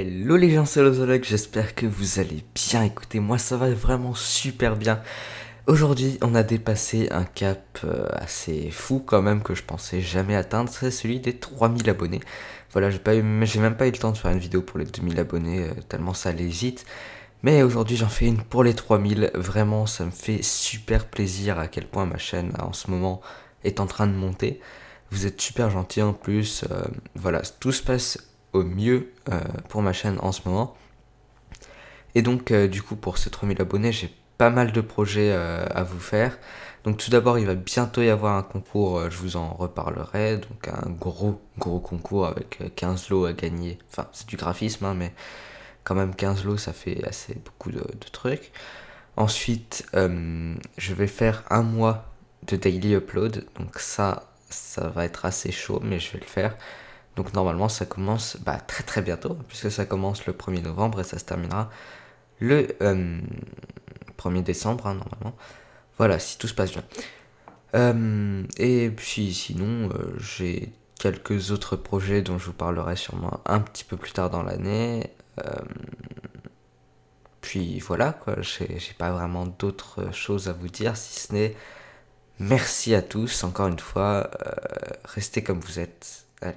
Hello les gens, c'est j'espère que vous allez bien. Écoutez, moi ça va vraiment super bien. Aujourd'hui, on a dépassé un cap euh, assez fou quand même que je pensais jamais atteindre, c'est celui des 3000 abonnés. Voilà, j'ai même pas eu le temps de faire une vidéo pour les 2000 abonnés, euh, tellement ça l'hésite Mais aujourd'hui, j'en fais une pour les 3000. Vraiment, ça me fait super plaisir à quel point ma chaîne en ce moment est en train de monter. Vous êtes super gentil en plus. Euh, voilà, tout se passe au mieux euh, pour ma chaîne en ce moment. Et donc euh, du coup pour ces 3000 abonnés j'ai pas mal de projets euh, à vous faire. Donc tout d'abord il va bientôt y avoir un concours, je vous en reparlerai, donc un gros gros concours avec 15 lots à gagner. Enfin c'est du graphisme hein, mais quand même 15 lots ça fait assez beaucoup de trucs. Ensuite je vais faire un mois de daily upload, donc ça ça va être assez chaud mais je vais le faire. Donc normalement ça commence bah, très très bientôt, puisque ça commence le 1er novembre et ça se terminera le 1er euh, décembre hein, normalement. Voilà, si tout se passe bien. Euh, et puis sinon, euh, j'ai quelques autres projets dont je vous parlerai sûrement un petit peu plus tard dans l'année. puis voilà, quoi, j'ai pas vraiment d'autres choses à vous dire si ce n'est merci à tous, encore une fois, restez comme vous êtes. Allez.